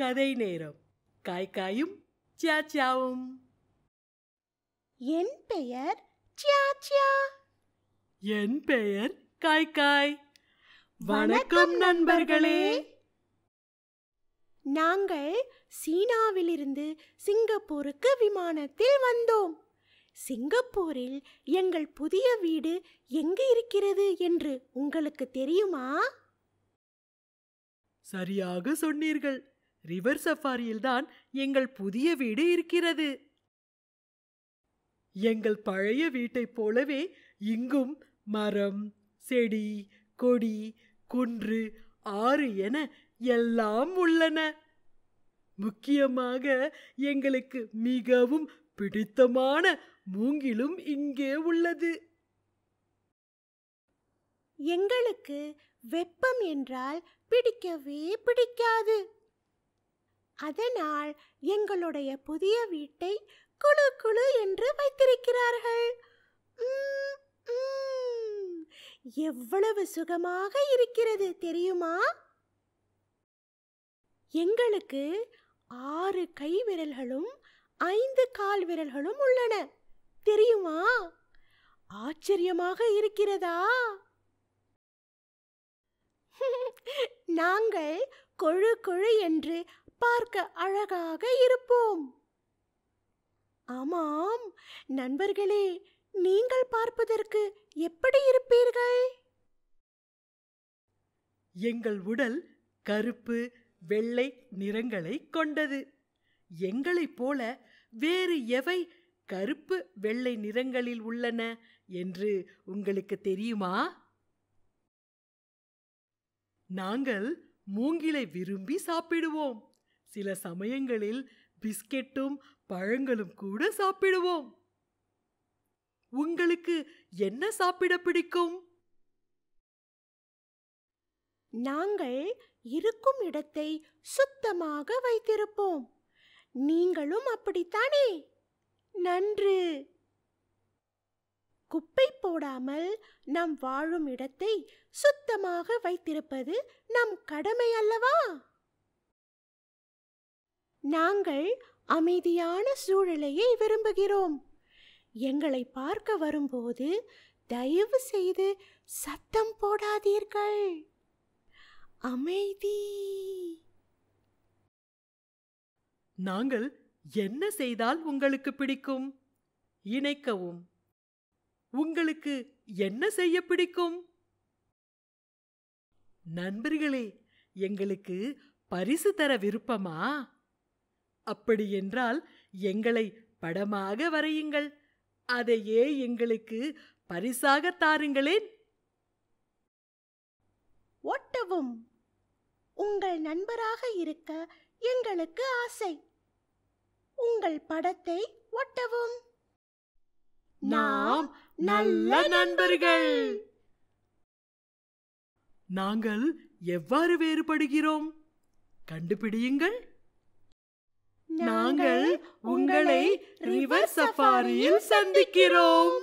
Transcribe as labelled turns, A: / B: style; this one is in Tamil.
A: கதை நேரம் காய்காயும் சியாச்சியாவும் என் பெயர் சியாச்சியா என் பெயர் காய்காய் வணக்கம் நண்பர்களே
B: நாங்கள் சீனாவிலிருந்து சிங்கப்பூருக்கு விமானத்தில் வந்தோம் சிங்கப்பூரில் எங்கள் புதிய வீடு எங்கு இருக்கிறது என்று உங்களுக்கு தெரியுமா
A: சரியாக சொன்னீர்கள் ரிவர் சஃபாரியில்தான் எங்கள் புதிய வீடு இருக்கிறது எங்கள் பழைய வீட்டைப் போலவே இங்கும் மரம் செடி கொடி குன்று ஆறு என எல்லாம் உள்ளன முக்கியமாக எங்களுக்கு மிகவும் பிடித்தமான மூங்கிலும் இங்கே உள்ளது
B: எங்களுக்கு வெப்பம் என்றால் பிடிக்கவே பிடிக்காது அதனால் எங்களுடைய புதிய வீட்டை குழு குழு என்று வைத்திருக்கிறார்கள் எவ்வளவு சுகமாக இருக்கிறது தெரியுமா எங்களுக்கு ஆறு கை விரல்களும் ஐந்து கால் விரல்களும் உள்ளன தெரியுமா ஆச்சரியமாக இருக்கிறதா நாங்கள் கொழு கொழு என்று பார்க்க அழகாக இருப்போம் ஆமாம் நண்பர்களே நீங்கள் பார்ப்பதற்கு எப்படி இருப்பீர்கள்
A: எங்கள் உடல் கருப்பு வெள்ளை நிறங்களை கொண்டது எங்களைப் போல வேறு எவை கருப்பு வெள்ளை நிறங்களில் உள்ளன என்று உங்களுக்கு தெரியுமா நாங்கள் மூங்கிலை விரும்பி சாப்பிடுவோம் சில சமயங்களில் பிஸ்கெட்டும் பழங்களும் கூட சாப்பிடுவோம் உங்களுக்கு என்ன சாப்பிட பிடிக்கும்
B: நாங்கள் இருக்கும் இடத்தை சுத்தமாக வைத்திருப்போம் நீங்களும் அப்படித்தானே நன்று குப்பை போடாமல் நாம் வாழும் இடத்தை சுத்தமாக வைத்திருப்பது நம் கடமை அல்லவா நாங்கள் அமைதியான சூழலையை விரும்புகிறோம் எங்களை பார்க்க வரும்போது தயவு செய்து சத்தம் போடாதீர்கள் அமைதி
A: நாங்கள் என்ன செய்தால் உங்களுக்கு பிடிக்கும் இணைக்கவும் உங்களுக்கு என்ன செய்ய பிடிக்கும் நண்பர்களே எங்களுக்கு பரிசு தர விருப்பமா அப்படியென்றால் எங்களை படமாக வரையுங்கள் அதையே எங்களுக்கு பரிசாக தாருங்களேன்
B: ஒட்டவும் உங்கள் நண்பராக இருக்க எங்களுக்கு ஆசை உங்கள் படத்தை ஒட்டவும் நாம் நல்ல நண்பர்கள்
A: நாங்கள் எவ்வாறு வேறுபடுகிறோம் கண்டுபிடியுங்கள் நாங்கள் உங்களை ரிவர் சஃபாரியில் சந்திக்கிறோம்